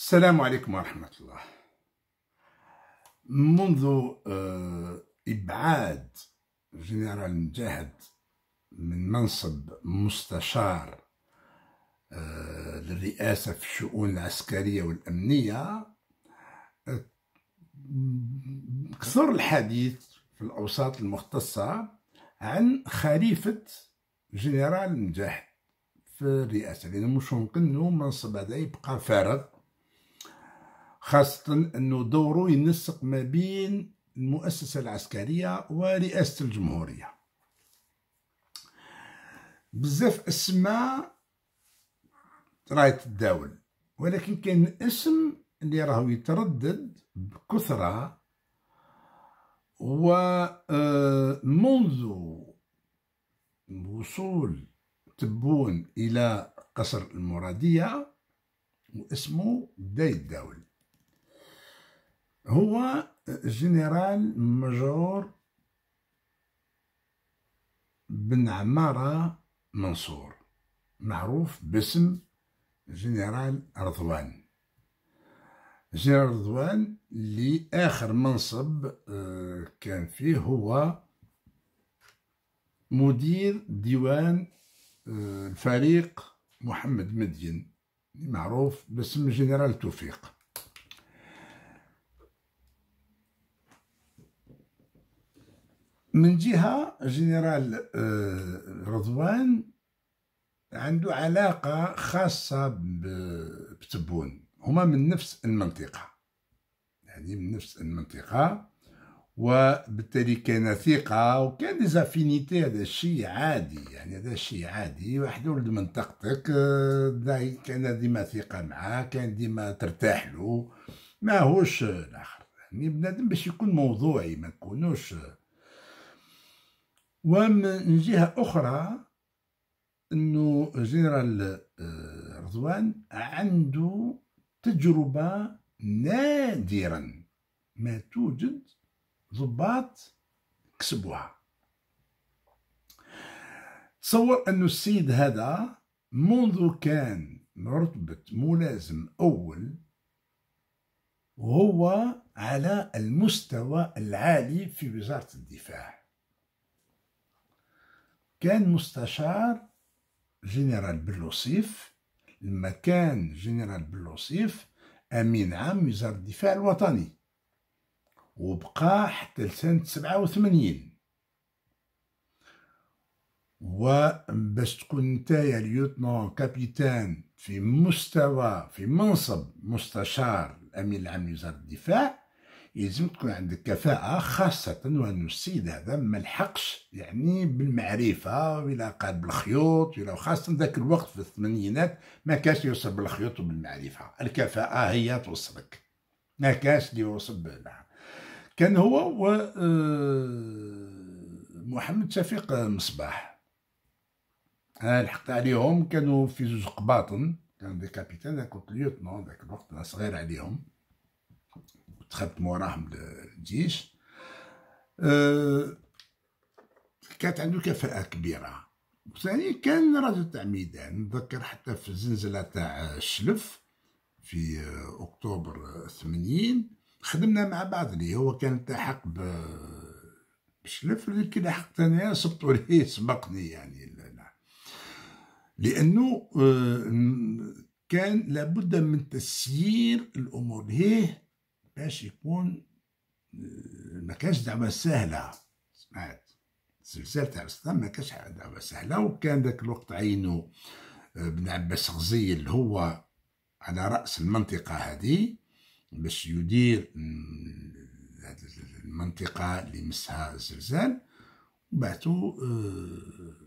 السلام عليكم ورحمة الله منذ آه، إبعاد جنرال مجاهد من منصب مستشار آه، للرئاسة في الشؤون العسكرية والأمنية آه، كثر الحديث في الأوساط المختصة عن خليفة جنرال مجاهد في الرئاسة لأنه مش ممكن منصب هذا يبقى فارغ خاصة أنه دوره ينسق ما بين المؤسسة العسكرية ورئاسة الجمهورية بزاف أسماء راهي تداول ولكن كاين اسم اللي راهو يتردد بكثرة و آه، منذ وصول تبون إلى قصر المرادية واسمه داي الداول هو جنرال مجرور بن عمارة منصور معروف باسم جنرال رضوان جنرال رضوان اللي آخر منصب آه، كان فيه هو مدير ديوان آه، الفريق محمد مدين معروف باسم جنرال توفيق من جهة جنرال آه، رضوان عنده علاقة خاصة بتبون هما من نفس المنطقة يعني من نفس المنطقة وبالتالي كان ثقة وكان ديزافينيتي هذا الشيء عادي يعني هذا الشيء عادي واحد ولد منطقتك آه، كان ديما ثقة معاه كان ديما ترتاح له ماهوش الآخر يعني بنادم باش يكون موضوعي ما نكونوش ومن جهة أخرى أنه جنرال آه، رضوان عنده تجربة نادرا ما توجد ضباط كسبوها تصور أن السيد هذا منذ كان رتبة ملازم أول وهو على المستوى العالي في وزارة الدفاع كان مستشار جنرال بلوصيف لما كان جنرال بلوصيف امين عام وزارة الدفاع الوطني وبقى حتى لسنة سبعة وثمانين وباش تكون نتايا ليوتنون كابيتان في مستوى في منصب مستشار الامين العام لوزارة الدفاع يلزم تكون عندك كفاءة خاصة وأن السيد هذا ما لحقش يعني بالمعرفة ولا قال بالخيوط ولا خاصة ذاك الوقت في الثمانينات ما كاش يوصل بالخيوط وبالمعرفة الكفاءة هي توصلك ما كاش اللي يوصل بها كان هو و آه، محمد شفيق مصباح أنا لحقت عليهم كانوا في زوج قباطن كان دي كابيتان كنت ليوتنون ذاك الوقت أنا صغير عليهم دخلت موراهم للجيش أه كانت عنده كفاءة كبيرة ثاني كان راجل تاع ميدان نتذكر حتى في الزنزلة تاع الشلف في أكتوبر ثمانين خدمنا مع بعض اللي هو كان التحق بشلف لكن لحقت أنا سبقوا ليه سبقني يعني لا. لأنه أه، كان لابد من تسيير الأمور ليه باش يكون آه، ما كانش دعوة سهلة سمعت الزلزال تاع الصدام ما كانش دعوة سهلة وكان ذاك الوقت عينو آه، بن عباس غزيل هو على رأس المنطقة هذه باش يدير المنطقة اللي مسها الزلزال وبعثوا آه،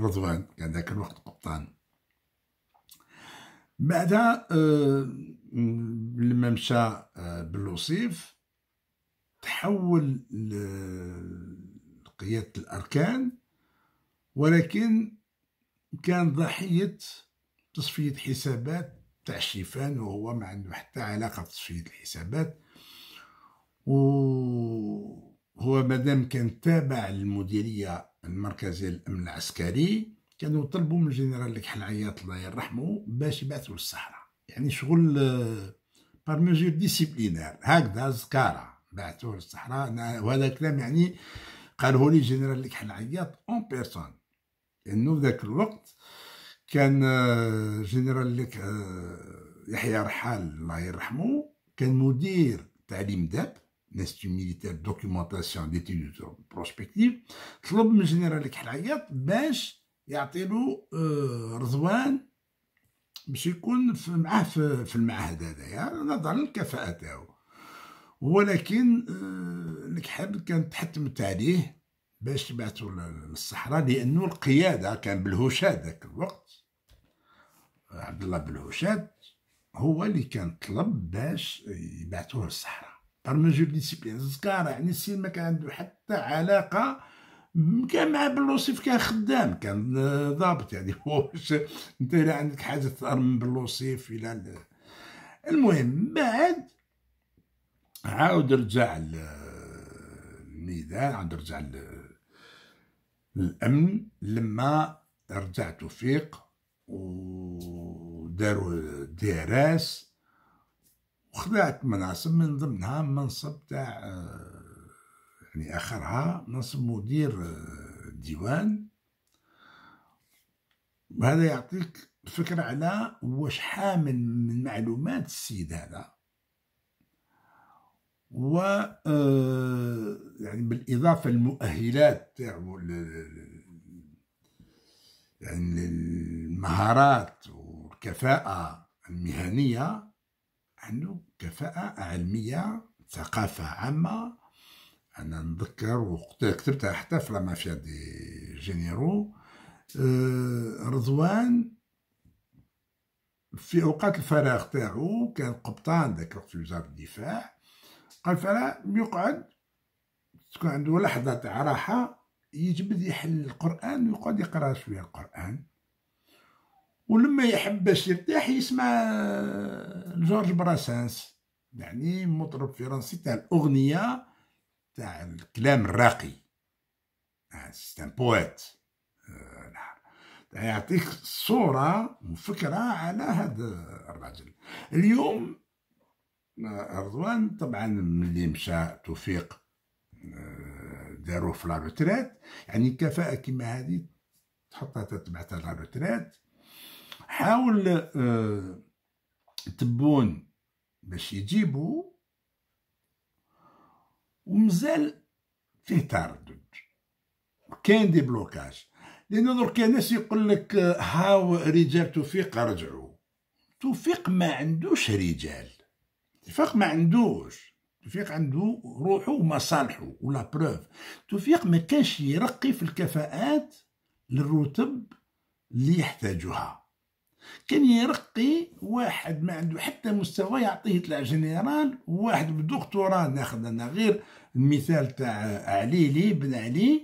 رضوان كان ذاك الوقت قبطان بعد آه، لما مشى آه، بالوصيف تحول لقيادة الأركان ولكن كان ضحية تصفية حسابات تاع الشيفان وهو ما عنده حتى علاقة بتصفية الحسابات وهو مادام كان تابع للمديرية المركزية للأمن العسكري كانوا طلبوا من الجنرال عياط الله يرحمه باش يبعثوا للصحراء يعني شغل بار ميزور ديسيبلينير هكذا زكاره بعثوه للصحراء وهذا الكلام يعني قاله لي جنرال الكحلعيات اون بيرسون لانه ذاك الوقت كان آه، جنرال لك آه، يحيى رحال الله يرحمه كان مدير تعليم داب انستيتو ميليتير دوكيومونطاسيون ديتيود بروسبكتيف طلب من جنرال عياط باش يعطيلو آه، رضوان باش يكون في معاه في المعهد هذايا نظرا للكفاءة تاعو ولكن آه، الكحل كانت تحتمت عليه باش تبعثو للصحراء لأنه القيادة كان بالهوشاد ذاك الوقت عبد الله بالهوشاد هو اللي كان طلب باش يبعثوه للصحراء بار ديسيبلين زكارة يعني السين ما كان عنده حتى علاقة كان مع بلوصيف كان خدام كان ضابط يعني واش انت لا عندك حاجه تثار من بلوصيف الى المهم بعد عاود رجع الميدان عاود رجع للامن لما رجع توفيق وداروا ديراس وخلعت مناصب من ضمنها منصب تاع آه، يعني آخرها نصب مدير آه، ديوان وهذا يعطيك فكرة على واش حامل من معلومات السيد هذا و آه، يعني بالإضافة للمؤهلات تاعو يعني المهارات والكفاءة المهنية عنده كفاءة علمية ثقافة عامة انا نذكر وقتها كتبتها حتى في مافيا دي جينيرو آه، رضوان في اوقات الفراغ تاعو كان قبطان ذاك الوقت في وزاره الدفاع قال فلا يقعد تكون عنده لحظه تاع راحه يجبد يحل القران ويقعد يقرا شويه القران ولما يحب باش يرتاح يسمع آه، جورج براسانس يعني مطرب فرنسي تاع الاغنيه تاع الكلام الراقي سيستم ان بويت يعطيك صورة وفكرة على هذا الرجل اليوم آه، رضوان طبعا ملي مشى توفيق آه، دارو في لاروتريت يعني كفاءة كيما هذه تحطها تتبعتها لاروتريت حاول آه، تبون باش يجيبوا ومازال فيه تردد كاين دي بلوكاج لان دركا ناس يقول لك هاو رجال توفيق رجعوا توفيق ما عندوش رجال توفيق ما عندوش توفيق عنده روحه ومصالحه ولا بروف توفيق ما كانش يرقي في الكفاءات للرتب اللي يحتاجها كان يرقي واحد ما عنده حتى مستوى يعطيه طلع جنرال واحد بدكتوراه ناخذ انا غير المثال تاع عليلي بن علي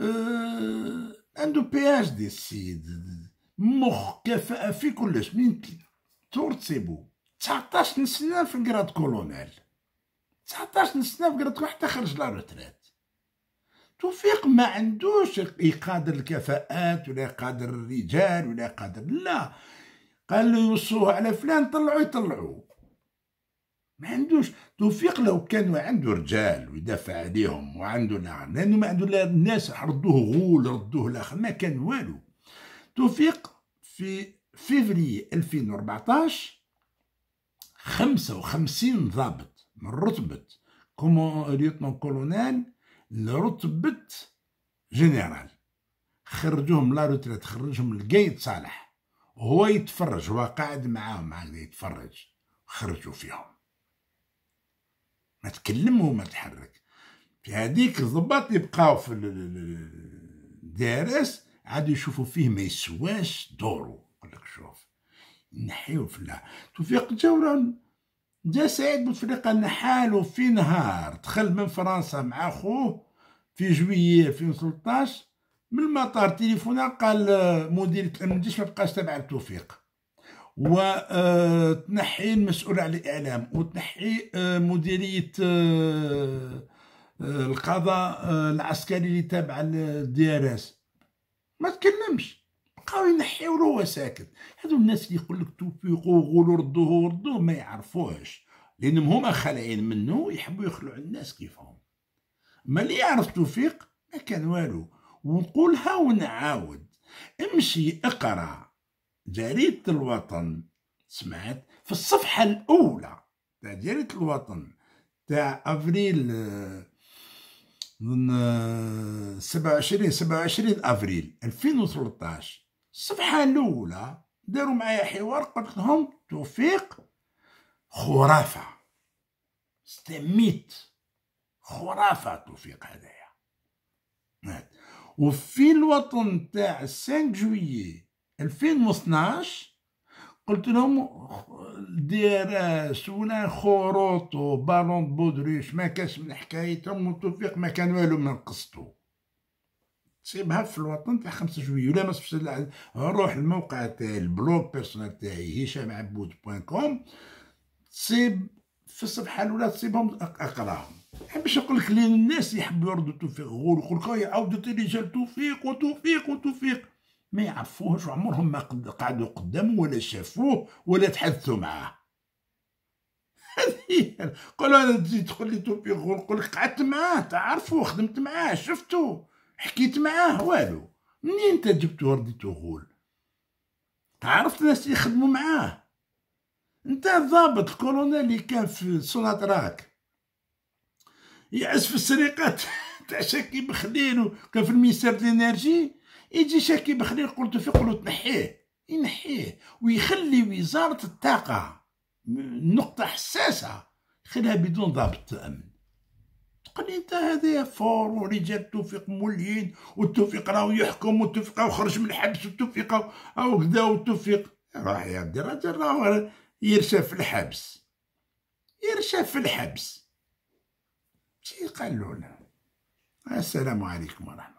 أه عنده بي اش دي السيد مخ كفاءة في كلش من تورتسيبو 19 سنة في كراد كولونيل 19 سنة في كولونيل حتى خرج لا روتريت توفيق ما عندوش يقادر الكفاءات ولا يقادر الرجال ولا يقادر لا قال له يوصوه على فلان طلعوا يطلعوا ما عندوش توفيق لو كان عنده رجال ويدافع عليهم وعنده نعم لانه ما عنده لا الناس ردوه غول ردوه لاخر ما كان والو توفيق في فيفري 2014 55 ضابط من رتبه كومون ليوتنون كولونيل لرتبه جنرال خرجوهم لا روتريت خرجهم لقايد صالح وهو يتفرج هو قاعد معاهم هكذا يتفرج خرجوا فيهم ما تكلم وما تحرك في هذيك الضباط يبقاو في الدارس عاد يشوفوا فيه ما يسواش دورو يقول لك شوف نحيو في الله توفيق جورا جا سعيد بوتفليقه نحالو في نهار دخل من فرنسا مع خوه في جويي 2013 من المطار تليفونا قال آه، مدير التلميذ ما بقاش تبع التوفيق وتنحي آه، المسؤول على الاعلام وتنحي آه، مديريه القضاء العسكري اللي تابع للدي ار اس ما تكلمش بقاو ينحيو له ساكت هذو الناس اللي يقول لك توفيقوا غلو ردوه ردوه ما يعرفوهش لانهم هما خالعين منه يحبوا يخلعوا الناس كيفهم ملي يعرف توفيق ما كان والو ونقولها ونعاود امشي اقرا جريدة الوطن سمعت في الصفحة الأولى تاع جريدة الوطن تاع أفريل من 27 27 أفريل 2013 الصفحة الأولى داروا معايا حوار قلت لهم توفيق خرافة استميت خرافه توفيق هدايا وفي الوطن تاع 5 جويي 2012 قلت لهم دير آه، سولان خروط وبالون بودريش ما كاش من حكايتهم وتوفيق ما كان والو من قصتو سيبها في الوطن تاع 5 جويي ولا ما روح الموقع تاع البلوك بيرسونال تاعي هشام عبود بوان كوم تصيب في الصفحه الاولى تصيبهم اقراهم باش نقول لك لين الناس يحبوا يردوا توفيق غور يقول لك عاود عاودت الرجال توفيق وتوفيق وتوفيق ما يعرفوهش عمرهم ما قعدوا قدامه ولا شافوه ولا تحدثوا معاه قالوا انا تزيد تقول لي توفيق غور نقول لك قعدت معاه تعرفوا خدمت معاه شفتو حكيت معاه والو منين انت جبتو رديتو غول عرفت ناس يخدموا معاه انت ضابط الكورونيل اللي كان في صولات راك في السرقات تاع شاكي بخليل وكان في الميسير دينيرجي يجي شاكي بخليل قلت في قلت نحيه ينحيه ويخلي وزارة الطاقة نقطة حساسة خلها بدون ضابط أمن تقول انت هذا فور ورجال توفيق مولين والتوفيق راهو يحكم والتوفيق راهو خرج من الحبس والتوفيق او كذا والتوفيق راح يا عبد الرجل راهو يرشا في الحبس يرشا في الحبس شي قالوا له السلام عليكم ورحمه